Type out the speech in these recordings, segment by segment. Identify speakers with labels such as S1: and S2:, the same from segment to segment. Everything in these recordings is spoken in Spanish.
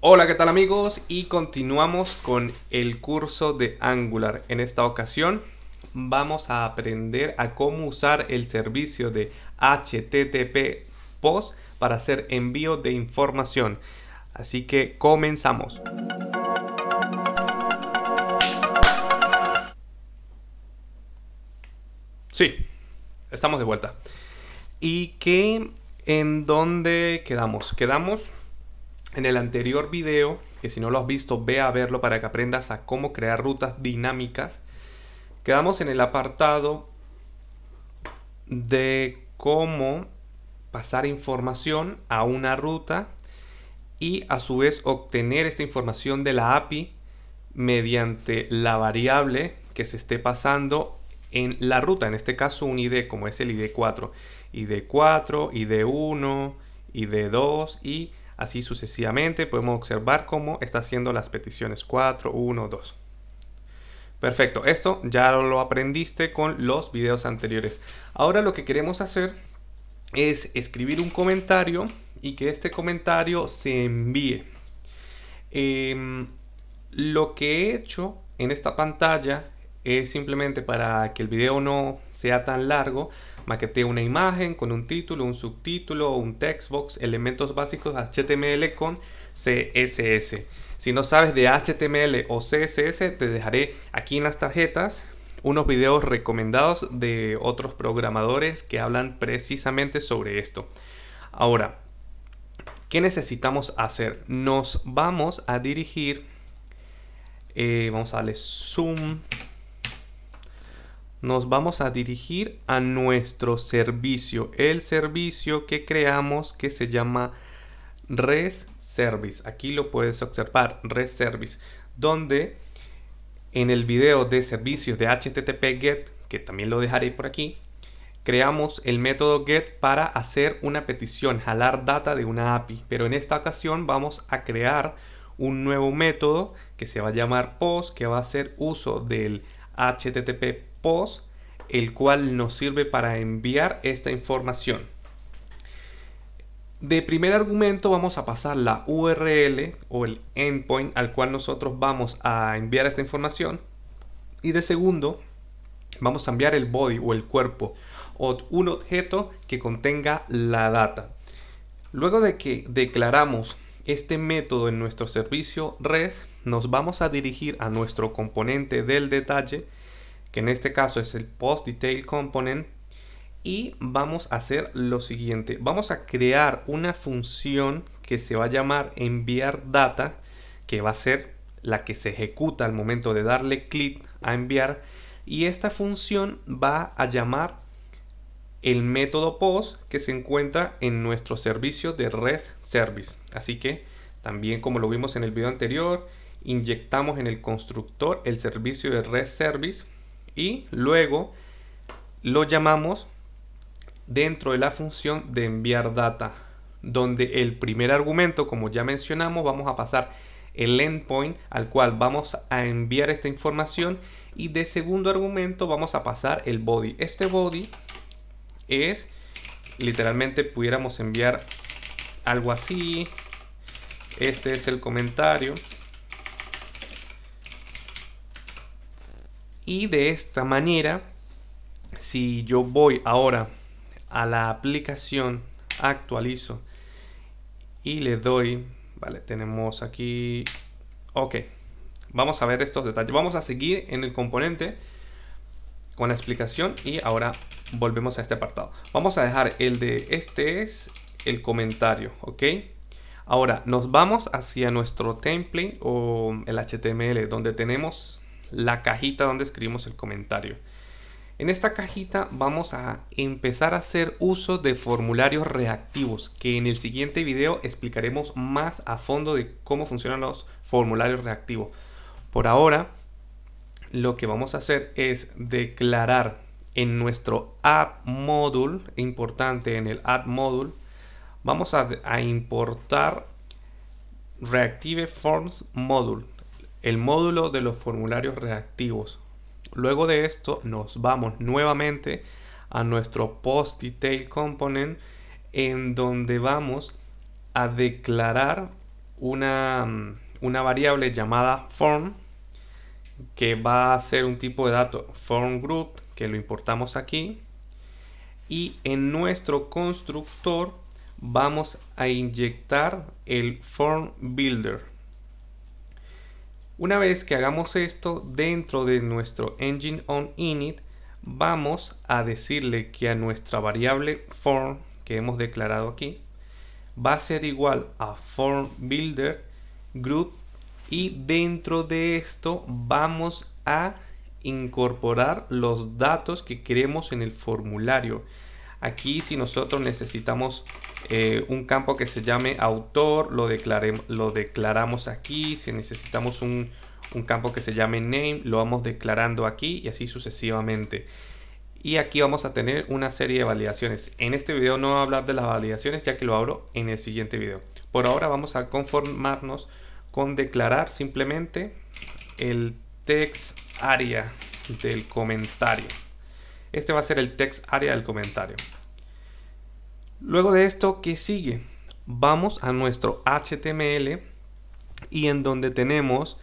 S1: Hola, ¿qué tal amigos? Y continuamos con el curso de Angular. En esta ocasión vamos a aprender a cómo usar el servicio de HTTP POST para hacer envío de información. Así que comenzamos. Sí, estamos de vuelta. ¿Y qué? ¿En dónde quedamos? Quedamos en el anterior video, que si no lo has visto, ve a verlo para que aprendas a cómo crear rutas dinámicas. Quedamos en el apartado de cómo pasar información a una ruta y a su vez obtener esta información de la API mediante la variable que se esté pasando en la ruta, en este caso un ID como es el ID4, ID4, ID1, ID2 y Así sucesivamente podemos observar cómo está haciendo las peticiones 4, 1, 2. Perfecto, esto ya lo aprendiste con los videos anteriores. Ahora lo que queremos hacer es escribir un comentario y que este comentario se envíe. Em, lo que he hecho en esta pantalla es simplemente para que el video no sea tan largo, Maquetea una imagen con un título, un subtítulo, un textbox, elementos básicos HTML con CSS. Si no sabes de HTML o CSS, te dejaré aquí en las tarjetas unos videos recomendados de otros programadores que hablan precisamente sobre esto. Ahora, ¿qué necesitamos hacer? Nos vamos a dirigir, eh, vamos a darle zoom nos vamos a dirigir a nuestro servicio, el servicio que creamos que se llama Res Service. Aquí lo puedes observar, Res Service, donde en el video de servicios de HTTP GET, que también lo dejaré por aquí, creamos el método GET para hacer una petición, jalar data de una API. Pero en esta ocasión vamos a crear un nuevo método que se va a llamar POST, que va a hacer uso del HTTP POS, el cual nos sirve para enviar esta información. De primer argumento vamos a pasar la URL o el endpoint al cual nosotros vamos a enviar esta información. Y de segundo vamos a enviar el body o el cuerpo o un objeto que contenga la data. Luego de que declaramos este método en nuestro servicio res nos vamos a dirigir a nuestro componente del detalle que en este caso es el post detail component y vamos a hacer lo siguiente vamos a crear una función que se va a llamar enviar data que va a ser la que se ejecuta al momento de darle clic a enviar y esta función va a llamar el método post que se encuentra en nuestro servicio de red service así que también como lo vimos en el video anterior inyectamos en el constructor el servicio de red service y luego lo llamamos dentro de la función de enviar data donde el primer argumento como ya mencionamos vamos a pasar el endpoint al cual vamos a enviar esta información y de segundo argumento vamos a pasar el body este body es literalmente pudiéramos enviar algo así este es el comentario Y de esta manera, si yo voy ahora a la aplicación, actualizo y le doy, vale, tenemos aquí, ok, vamos a ver estos detalles. Vamos a seguir en el componente con la explicación y ahora volvemos a este apartado. Vamos a dejar el de este es el comentario, ¿ok? Ahora nos vamos hacia nuestro template o el HTML donde tenemos la cajita donde escribimos el comentario. En esta cajita vamos a empezar a hacer uso de formularios reactivos, que en el siguiente video explicaremos más a fondo de cómo funcionan los formularios reactivos. Por ahora, lo que vamos a hacer es declarar en nuestro app module, importante en el app module, vamos a, importar reactive forms module el módulo de los formularios reactivos. Luego de esto nos vamos nuevamente a nuestro post detail component en donde vamos a declarar mm, una, variable llamada form que va a ser un tipo de dato form group que lo importamos aquí y en nuestro constructor vamos a inyectar el form builder una vez que hagamos esto dentro de nuestro engine on init, vamos a decirle que a nuestra variable form que hemos declarado aquí va a ser igual a form builder group y dentro de esto vamos a incorporar los datos que queremos en el formulario. Aquí si nosotros necesitamos eh, un campo que se llame autor, lo, declaramos aquí, si necesitamos un, campo que se llame name, lo vamos declarando aquí y así sucesivamente. Y aquí vamos a tener una serie de validaciones. En este video no voy a hablar de las validaciones ya que lo abro en el siguiente video. Por ahora vamos a conformarnos con declarar simplemente el text area del comentario. Este va a ser el text area del comentario. Luego de esto, ¿qué sigue? Vamos a nuestro HTML y en donde tenemos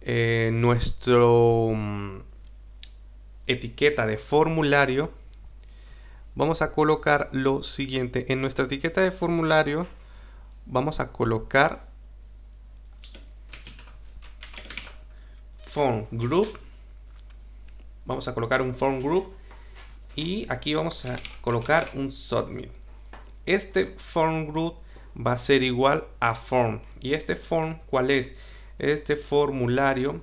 S1: nuestra eh, nuestro mm, etiqueta de formulario vamos a colocar lo siguiente en nuestra etiqueta de formulario vamos a colocar form group vamos a colocar un form group y aquí vamos a colocar un submit este form root va a ser igual a form. ¿Y este form cuál es? Este formulario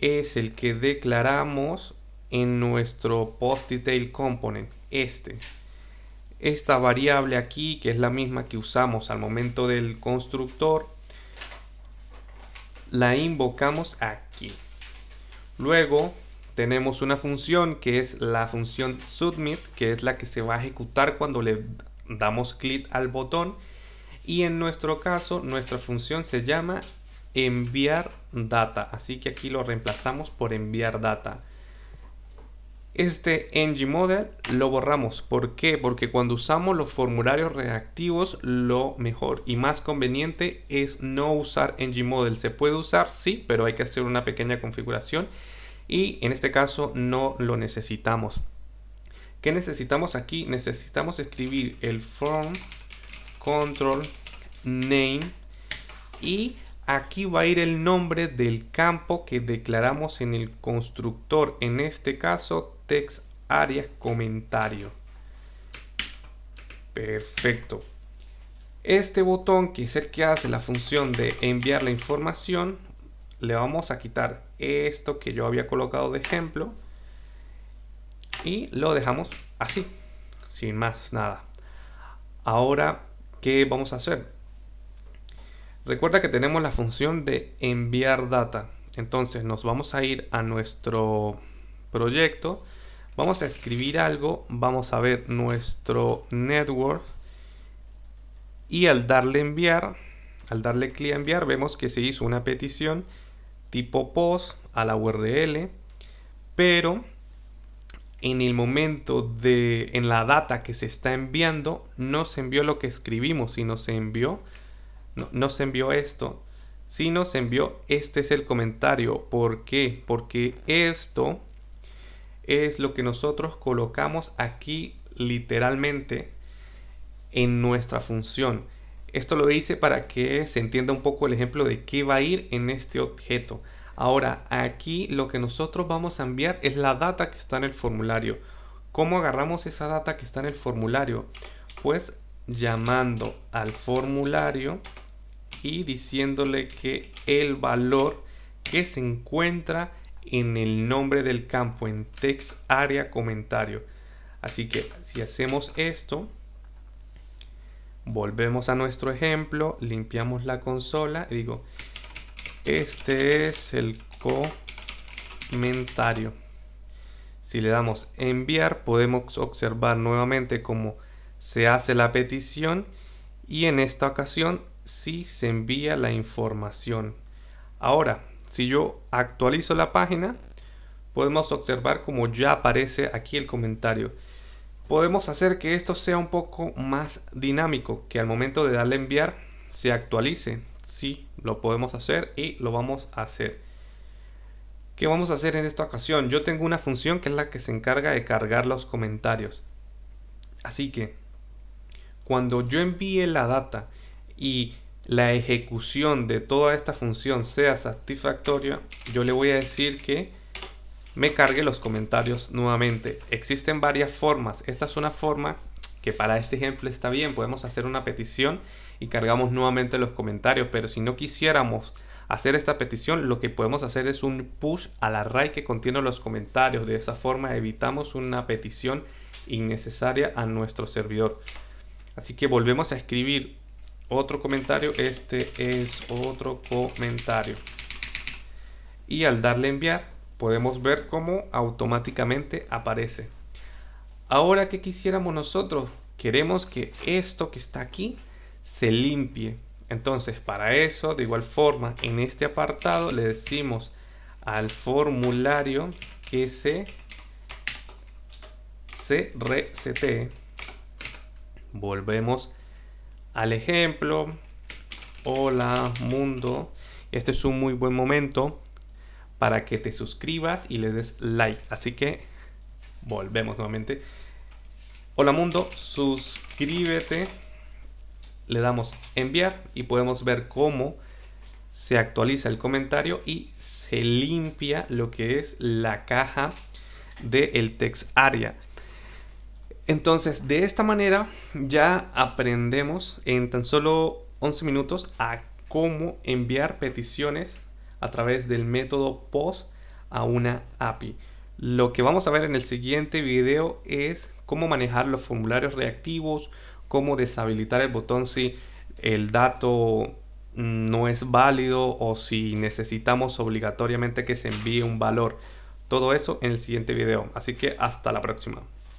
S1: es el que declaramos en nuestro post detail component. Este. Esta variable aquí, que es la misma que usamos al momento del constructor, la invocamos aquí. Luego tenemos una función que es la función submit, que es la que se va a ejecutar cuando le damos clic al botón y en nuestro caso nuestra función se llama enviar data así que aquí lo reemplazamos por enviar data este model lo borramos ¿por qué? porque cuando usamos los formularios reactivos lo mejor y más conveniente es no usar model se puede usar sí pero hay que hacer una pequeña configuración y en este caso no lo necesitamos necesitamos aquí? Necesitamos escribir el from control name y aquí va a ir el nombre del campo que declaramos en el constructor. En este caso, text área comentario. Perfecto. Este botón que es el que hace la función de enviar la información, le vamos a quitar esto que yo había colocado de ejemplo y lo dejamos así, sin más nada. Ahora, ¿qué vamos a hacer? Recuerda que tenemos la función de enviar data. Entonces nos vamos a ir a nuestro proyecto, vamos a escribir algo, vamos a ver nuestro network y al darle enviar, al darle clic a enviar, vemos que se hizo una petición tipo post a la URL, pero en el momento de, en la data que se está enviando, no se envió lo que escribimos, sino se envió, no, se envió esto, sino se envió, este es el comentario. ¿Por qué? Porque esto es lo que nosotros colocamos aquí literalmente en nuestra función. Esto lo hice para que se entienda un poco el ejemplo de qué va a ir en este objeto. Ahora, aquí lo que nosotros vamos a enviar es la data que está en el formulario. ¿Cómo agarramos esa data que está en el formulario? Pues llamando al formulario y diciéndole que el valor que se encuentra en el nombre del campo en text área comentario así que si hacemos esto volvemos a nuestro ejemplo limpiamos la consola y digo este es el comentario. Si le damos enviar, podemos observar nuevamente cómo se hace la petición y en esta ocasión sí se envía la información. Ahora, si yo actualizo la página, podemos observar cómo ya aparece aquí el comentario. Podemos hacer que esto sea un poco más dinámico, que al momento de darle enviar se actualice, Sí, lo podemos hacer y lo vamos a hacer. ¿Qué vamos a hacer en esta ocasión? Yo tengo una función que es la que se encarga de cargar los comentarios. Así que, cuando yo envíe la data y la ejecución de toda esta función sea satisfactoria, yo le voy a decir que me cargue los comentarios nuevamente. Existen varias formas. Esta es una forma que para este ejemplo está bien. Podemos hacer una petición y cargamos nuevamente los comentarios. Pero si no quisiéramos hacer esta petición, lo que podemos hacer es un push al array que contiene los comentarios. De esa forma evitamos una petición innecesaria a nuestro servidor. Así que volvemos a escribir otro comentario. Este es otro comentario. Y al darle enviar, podemos ver cómo automáticamente aparece. Ahora, que quisiéramos nosotros? Queremos que esto que está aquí se limpie. Entonces, para eso, de igual forma, en este apartado le decimos al formulario que se, se Volvemos al ejemplo. Hola, mundo. Este es un muy buen momento para que te suscribas y le des like. Así que volvemos nuevamente. Hola mundo, suscríbete le damos enviar y podemos ver cómo se actualiza el comentario y se limpia lo que es la caja del el text area. Entonces, de esta manera ya aprendemos en tan solo 11 minutos a cómo enviar peticiones a través del método POST a una API. Lo que vamos a ver en el siguiente video es cómo manejar los formularios reactivos, cómo deshabilitar el botón si el dato no es válido o si necesitamos obligatoriamente que se envíe un valor. Todo eso en el siguiente video. Así que hasta la próxima.